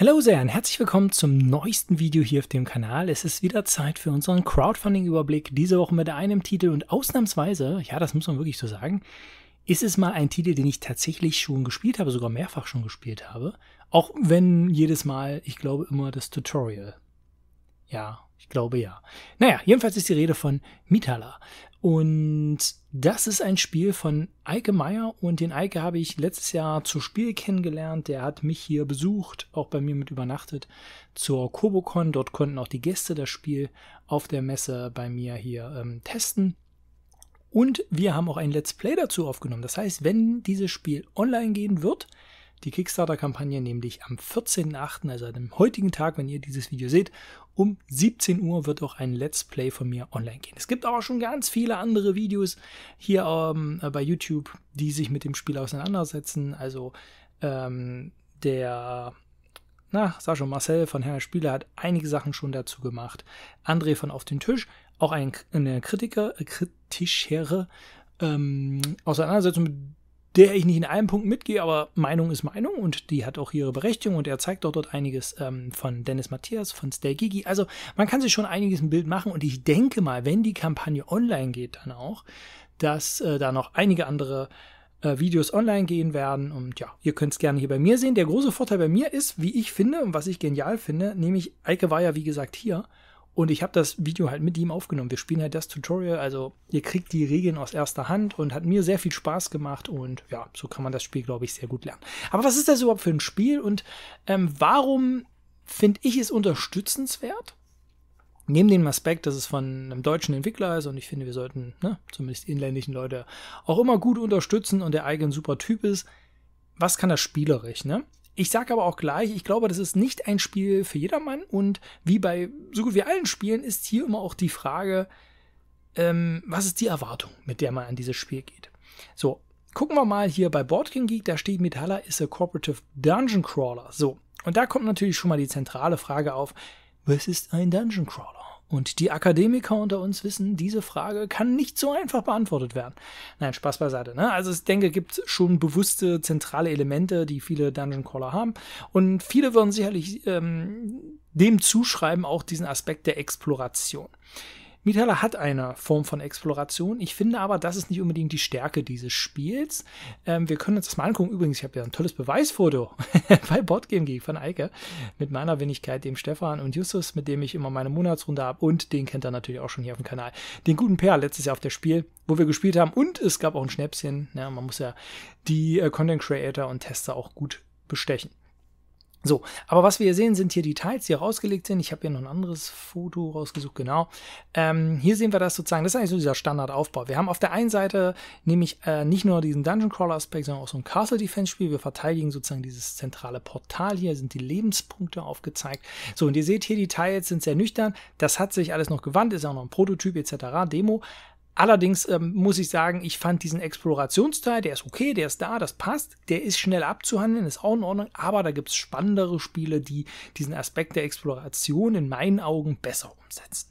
Hallo sehr und herzlich willkommen zum neuesten Video hier auf dem Kanal. Es ist wieder Zeit für unseren Crowdfunding-Überblick. Diese Woche mit einem Titel und ausnahmsweise, ja das muss man wirklich so sagen, ist es mal ein Titel, den ich tatsächlich schon gespielt habe, sogar mehrfach schon gespielt habe. Auch wenn jedes Mal, ich glaube immer das Tutorial ja ich glaube ja. Naja, jedenfalls ist die Rede von Mitala. Und das ist ein Spiel von Eike Meyer und den Eike habe ich letztes Jahr zu Spiel kennengelernt. Der hat mich hier besucht, auch bei mir mit übernachtet zur Kobocon. Dort konnten auch die Gäste das Spiel auf der Messe bei mir hier ähm, testen. Und wir haben auch ein Let's Play dazu aufgenommen. Das heißt, wenn dieses Spiel online gehen wird, die Kickstarter-Kampagne nämlich am 14.8., also am heutigen Tag, wenn ihr dieses Video seht, um 17 Uhr wird auch ein Let's Play von mir online gehen. Es gibt auch schon ganz viele andere Videos hier ähm, bei YouTube, die sich mit dem Spiel auseinandersetzen. Also ähm, der na, Sascha Marcel von Herr Spieler hat einige Sachen schon dazu gemacht. André von Auf den Tisch, auch ein, eine Kritiker, äh, kritischere ähm, Auseinandersetzung mit der ich nicht in einem Punkt mitgehe, aber Meinung ist Meinung und die hat auch ihre Berechtigung und er zeigt auch dort einiges ähm, von Dennis Matthias, von Stay Gigi. Also man kann sich schon einiges im Bild machen und ich denke mal, wenn die Kampagne online geht, dann auch, dass äh, da noch einige andere äh, Videos online gehen werden und ja, ihr könnt es gerne hier bei mir sehen. Der große Vorteil bei mir ist, wie ich finde und was ich genial finde, nämlich Eike war ja wie gesagt hier und ich habe das Video halt mit ihm aufgenommen. Wir spielen halt das Tutorial. Also ihr kriegt die Regeln aus erster Hand und hat mir sehr viel Spaß gemacht. Und ja, so kann man das Spiel, glaube ich, sehr gut lernen. Aber was ist das überhaupt für ein Spiel und ähm, warum finde ich es unterstützenswert? Neben dem Aspekt, dass es von einem deutschen Entwickler ist und ich finde, wir sollten ne, zumindest inländischen Leute auch immer gut unterstützen und der eigene super Typ ist. Was kann das spielerisch? Ne? Ich sage aber auch gleich, ich glaube, das ist nicht ein Spiel für jedermann und wie bei so gut wie allen Spielen ist hier immer auch die Frage, ähm, was ist die Erwartung, mit der man an dieses Spiel geht. So, gucken wir mal hier bei Board King Geek, da steht Metalla ist a Cooperative Dungeon Crawler. So, und da kommt natürlich schon mal die zentrale Frage auf, was ist ein Dungeon Crawler? Und die Akademiker unter uns wissen, diese Frage kann nicht so einfach beantwortet werden. Nein, Spaß beiseite. Ne? Also ich denke, gibt schon bewusste zentrale Elemente, die viele Dungeon Crawler haben. Und viele würden sicherlich ähm, dem zuschreiben auch diesen Aspekt der Exploration. Mitala hat eine Form von Exploration. Ich finde aber, das ist nicht unbedingt die Stärke dieses Spiels. Ähm, wir können uns das mal angucken. Übrigens, ich habe ja ein tolles Beweisfoto bei Boardgame Geek von Eike mit meiner Wenigkeit, dem Stefan und Justus, mit dem ich immer meine Monatsrunde habe. Und den kennt er natürlich auch schon hier auf dem Kanal. Den guten Per letztes Jahr auf der Spiel, wo wir gespielt haben. Und es gab auch ein Schnäpschen. Ja, man muss ja die äh, Content Creator und Tester auch gut bestechen. So, aber was wir hier sehen, sind hier die Teils, die rausgelegt sind. Ich habe hier noch ein anderes Foto rausgesucht, genau. Ähm, hier sehen wir das sozusagen, das ist eigentlich so dieser Standardaufbau. Wir haben auf der einen Seite nämlich äh, nicht nur diesen Dungeon Crawler Aspekt, sondern auch so ein Castle Defense Spiel. Wir verteidigen sozusagen dieses zentrale Portal hier, sind die Lebenspunkte aufgezeigt. So, und ihr seht hier, die Teils sind sehr nüchtern. Das hat sich alles noch gewandt, ist auch noch ein Prototyp etc., Demo. Allerdings ähm, muss ich sagen, ich fand diesen Explorationsteil, der ist okay, der ist da, das passt, der ist schnell abzuhandeln, ist auch in Ordnung, aber da gibt es spannendere Spiele, die diesen Aspekt der Exploration in meinen Augen besser umsetzen.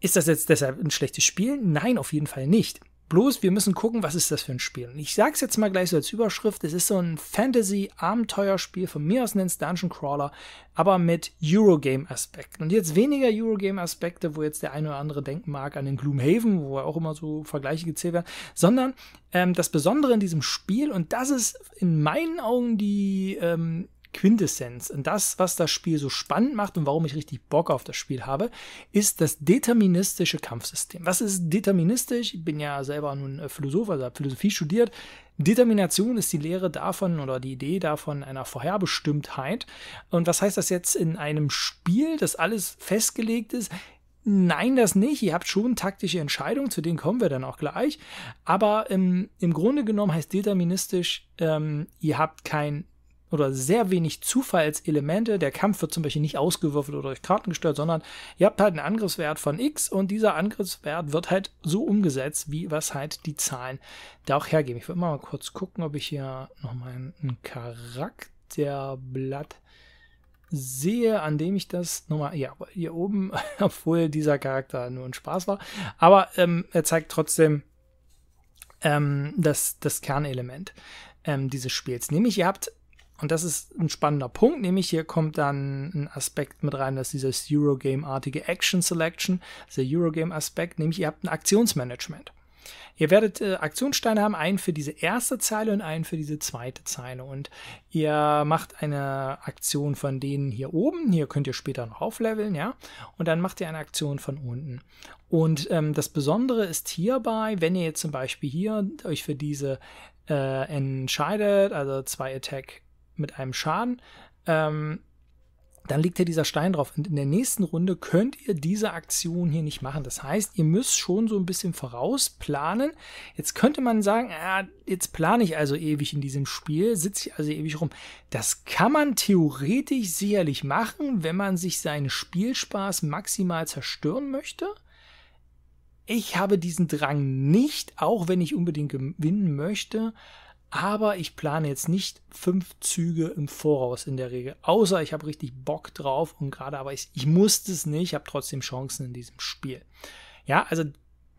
Ist das jetzt deshalb ein schlechtes Spiel? Nein, auf jeden Fall nicht. Bloß, wir müssen gucken, was ist das für ein Spiel. Und ich sag's jetzt mal gleich so als Überschrift, es ist so ein Fantasy-Abenteuerspiel, von mir aus nennt's Dungeon Crawler, aber mit Eurogame-Aspekten. Und jetzt weniger Eurogame-Aspekte, wo jetzt der eine oder andere denken mag an den Gloomhaven, wo auch immer so Vergleiche gezählt werden, sondern ähm, das Besondere in diesem Spiel, und das ist in meinen Augen die ähm, Quintessenz. Und das, was das Spiel so spannend macht und warum ich richtig Bock auf das Spiel habe, ist das deterministische Kampfsystem. Was ist deterministisch? Ich bin ja selber nun äh, Philosoph, also habe Philosophie studiert. Determination ist die Lehre davon oder die Idee davon einer Vorherbestimmtheit. Und was heißt das jetzt in einem Spiel, das alles festgelegt ist? Nein, das nicht. Ihr habt schon taktische Entscheidungen, zu denen kommen wir dann auch gleich. Aber ähm, im Grunde genommen heißt deterministisch, ähm, ihr habt kein oder sehr wenig Zufallselemente. Der Kampf wird zum Beispiel nicht ausgewürfelt oder durch Karten gestört, sondern ihr habt halt einen Angriffswert von X und dieser Angriffswert wird halt so umgesetzt, wie was halt die Zahlen da auch hergeben. Ich würde mal kurz gucken, ob ich hier nochmal ein Charakterblatt sehe, an dem ich das nochmal, ja, hier oben, obwohl dieser Charakter nur ein Spaß war, aber ähm, er zeigt trotzdem ähm, das, das Kernelement ähm, dieses Spiels. Nämlich, ihr habt und das ist ein spannender Punkt, nämlich hier kommt dann ein Aspekt mit rein, dass dieses Eurogame-artige Action Selection, der Eurogame-Aspekt, nämlich ihr habt ein Aktionsmanagement. Ihr werdet äh, Aktionssteine haben, einen für diese erste Zeile und einen für diese zweite Zeile. Und ihr macht eine Aktion von denen hier oben. Hier könnt ihr später noch aufleveln, ja. Und dann macht ihr eine Aktion von unten. Und ähm, das Besondere ist hierbei, wenn ihr jetzt zum Beispiel hier euch für diese äh, entscheidet, also zwei Attack mit einem Schaden. Ähm, dann liegt ja dieser Stein drauf. Und in der nächsten Runde könnt ihr diese Aktion hier nicht machen. Das heißt, ihr müsst schon so ein bisschen vorausplanen. Jetzt könnte man sagen, ah, jetzt plane ich also ewig in diesem Spiel, sitze ich also ewig rum. Das kann man theoretisch sicherlich machen, wenn man sich seinen Spielspaß maximal zerstören möchte. Ich habe diesen Drang nicht, auch wenn ich unbedingt gewinnen möchte. Aber ich plane jetzt nicht fünf Züge im Voraus in der Regel. Außer ich habe richtig Bock drauf und gerade, aber ich, ich musste es nicht, habe trotzdem Chancen in diesem Spiel. Ja, also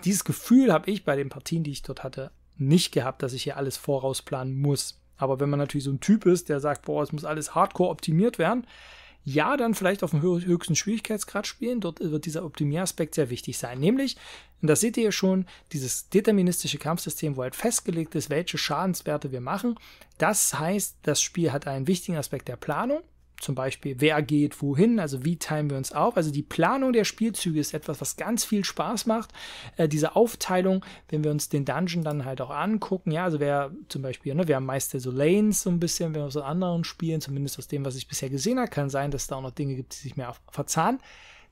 dieses Gefühl habe ich bei den Partien, die ich dort hatte, nicht gehabt, dass ich hier alles vorausplanen muss. Aber wenn man natürlich so ein Typ ist, der sagt, boah, es muss alles hardcore optimiert werden, ja, dann vielleicht auf dem höchsten Schwierigkeitsgrad spielen. Dort wird dieser Optimieraspekt sehr wichtig sein. Nämlich, und das seht ihr ja schon, dieses deterministische Kampfsystem, wo halt festgelegt ist, welche Schadenswerte wir machen. Das heißt, das Spiel hat einen wichtigen Aspekt der Planung zum Beispiel, wer geht wohin, also wie teilen wir uns auf. Also die Planung der Spielzüge ist etwas, was ganz viel Spaß macht. Äh, diese Aufteilung, wenn wir uns den Dungeon dann halt auch angucken, ja, also wer zum Beispiel, ne, wir haben meist so Lanes so ein bisschen, wenn wir aus anderen spielen, zumindest aus dem, was ich bisher gesehen habe, kann sein, dass es da auch noch Dinge gibt, die sich mehr verzahnen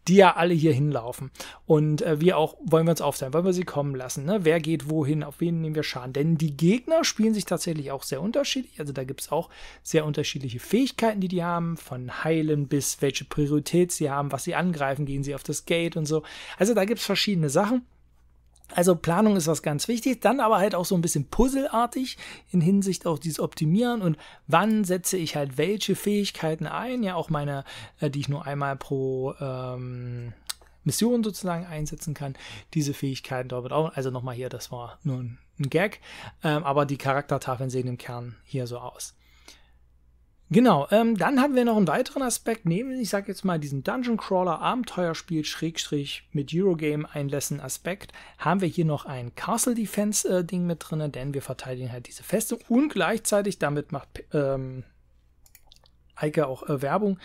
die ja alle hier hinlaufen. Und äh, wir auch, wollen wir uns aufteilen, wollen wir sie kommen lassen. Ne? Wer geht wohin, auf wen nehmen wir Schaden? Denn die Gegner spielen sich tatsächlich auch sehr unterschiedlich. Also da gibt es auch sehr unterschiedliche Fähigkeiten, die die haben, von Heilen bis welche Priorität sie haben, was sie angreifen, gehen sie auf das Gate und so. Also da gibt es verschiedene Sachen. Also Planung ist was ganz wichtig, dann aber halt auch so ein bisschen puzzelartig in Hinsicht auf dieses Optimieren und wann setze ich halt welche Fähigkeiten ein, ja auch meine, äh, die ich nur einmal pro ähm, Mission sozusagen einsetzen kann, diese Fähigkeiten dort auch. Also nochmal hier, das war nur ein, Gag, ähm, aber die Charaktertafeln sehen im Kern hier so aus. Genau, ähm, dann haben wir noch einen weiteren Aspekt, neben, ich sage jetzt mal, diesen Dungeon Crawler Abenteuerspiel Schrägstrich mit Eurogame einlässen Aspekt, haben wir hier noch ein Castle Defense äh, Ding mit drin, denn wir verteidigen halt diese Festung und gleichzeitig, damit macht ähm, Eike auch äh, Werbung,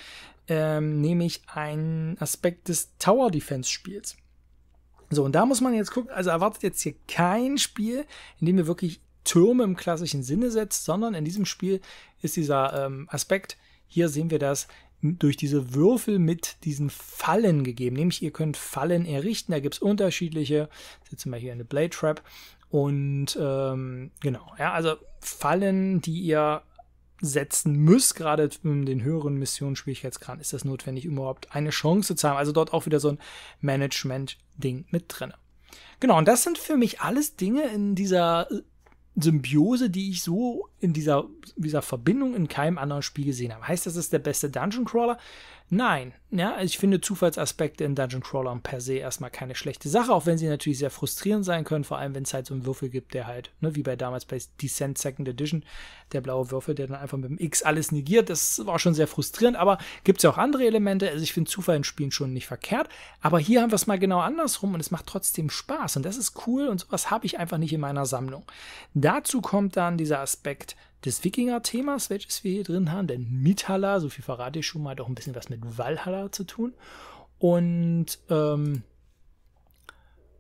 ähm, nämlich einen Aspekt des Tower Defense Spiels. So, und da muss man jetzt gucken, also erwartet jetzt hier kein Spiel, in dem wir wirklich Türme im klassischen Sinne setzt, sondern in diesem Spiel ist dieser ähm, Aspekt, hier sehen wir das, durch diese Würfel mit diesen Fallen gegeben. Nämlich, ihr könnt Fallen errichten, da gibt es unterschiedliche. Sitzen wir hier eine Blade Trap. Und ähm, genau, ja, also Fallen, die ihr setzen müsst, gerade in den höheren Missionsschwierigkeitsgrad ist das notwendig, um überhaupt eine Chance zu haben. Also dort auch wieder so ein Management-Ding mit drin. Genau, und das sind für mich alles Dinge in dieser äh, Symbiose, die ich so in dieser, dieser Verbindung in keinem anderen Spiel gesehen habe. Heißt das, ist der beste Dungeon Crawler? Nein, ja, also ich finde Zufallsaspekte in Dungeon Crawlern per se erstmal keine schlechte Sache, auch wenn sie natürlich sehr frustrierend sein können, vor allem wenn es halt so einen Würfel gibt, der halt, ne, wie bei damals bei Descent Second Edition, der blaue Würfel, der dann einfach mit dem X alles negiert, das war schon sehr frustrierend, aber gibt es ja auch andere Elemente, also ich finde Zufall in Spielen schon nicht verkehrt, aber hier haben wir es mal genau andersrum und es macht trotzdem Spaß und das ist cool und sowas habe ich einfach nicht in meiner Sammlung. Dazu kommt dann dieser Aspekt, des Wikinger-Themas, welches wir hier drin haben, denn Mithala, so viel verrate ich schon mal, hat auch ein bisschen was mit Valhalla zu tun. Und ähm,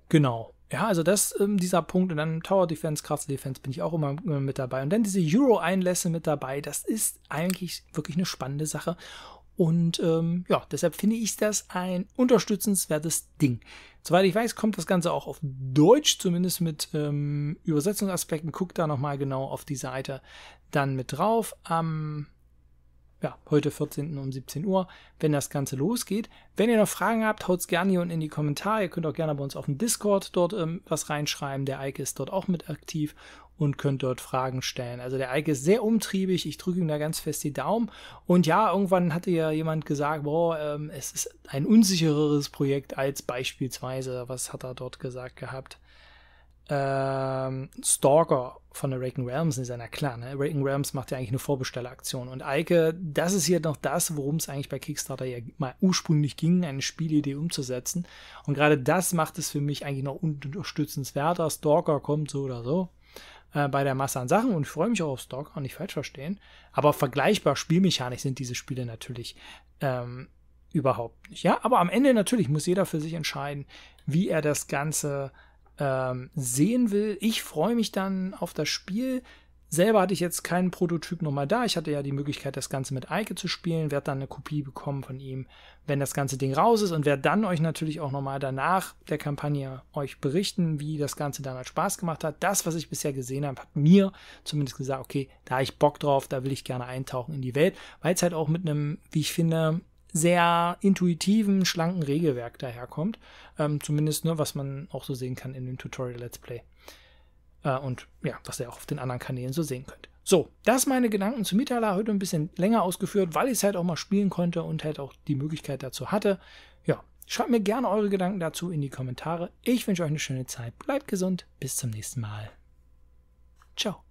genau. Ja, also das, ähm, dieser Punkt und dann Tower Defense, Castle Defense bin ich auch immer äh, mit dabei. Und dann diese Euro-Einlässe mit dabei, das ist eigentlich wirklich eine spannende Sache. Und ähm, ja, deshalb finde ich das ein unterstützenswertes Ding. Soweit ich weiß, kommt das Ganze auch auf Deutsch, zumindest mit ähm, Übersetzungsaspekten. Guckt da nochmal genau auf die Seite dann mit drauf. Am ja, heute 14. um 17 Uhr, wenn das Ganze losgeht. Wenn ihr noch Fragen habt, haut's gerne hier unten in die Kommentare. Ihr könnt auch gerne bei uns auf dem Discord dort ähm, was reinschreiben. Der Eike ist dort auch mit aktiv und könnt dort Fragen stellen. Also der Eike ist sehr umtriebig. Ich drücke ihm da ganz fest die Daumen. Und ja, irgendwann hatte ja jemand gesagt, boah, ähm, es ist ein unsichereres Projekt als beispielsweise, was hat er dort gesagt gehabt? ähm, Stalker von der Raken Realms in seiner ja klar. Ne? Raken Realms macht ja eigentlich eine Vorbestelleraktion. Und Eike, das ist hier noch das, worum es eigentlich bei Kickstarter ja mal ursprünglich ging, eine Spielidee umzusetzen. Und gerade das macht es für mich eigentlich noch unterstützenswerter. Stalker kommt so oder so äh, bei der Masse an Sachen und ich freue mich auch auf Stalker, nicht falsch verstehen. Aber vergleichbar spielmechanisch sind diese Spiele natürlich ähm, überhaupt nicht. Ja, aber am Ende natürlich muss jeder für sich entscheiden, wie er das Ganze ähm, sehen will. Ich freue mich dann auf das Spiel. Selber hatte ich jetzt keinen Prototyp nochmal da. Ich hatte ja die Möglichkeit, das Ganze mit Eike zu spielen, werde dann eine Kopie bekommen von ihm, wenn das ganze Ding raus ist und werde dann euch natürlich auch nochmal danach der Kampagne euch berichten, wie das Ganze damals Spaß gemacht hat. Das, was ich bisher gesehen habe, hat mir zumindest gesagt, okay, da habe ich Bock drauf, da will ich gerne eintauchen in die Welt, weil es halt auch mit einem, wie ich finde, sehr intuitiven, schlanken Regelwerk daherkommt. Ähm, zumindest nur, ne, was man auch so sehen kann in dem Tutorial Let's Play. Äh, und ja, was ihr auch auf den anderen Kanälen so sehen könnt. So, das meine Gedanken zu Mitala heute ein bisschen länger ausgeführt, weil ich es halt auch mal spielen konnte und halt auch die Möglichkeit dazu hatte. Ja, schreibt mir gerne eure Gedanken dazu in die Kommentare. Ich wünsche euch eine schöne Zeit, bleibt gesund, bis zum nächsten Mal. Ciao.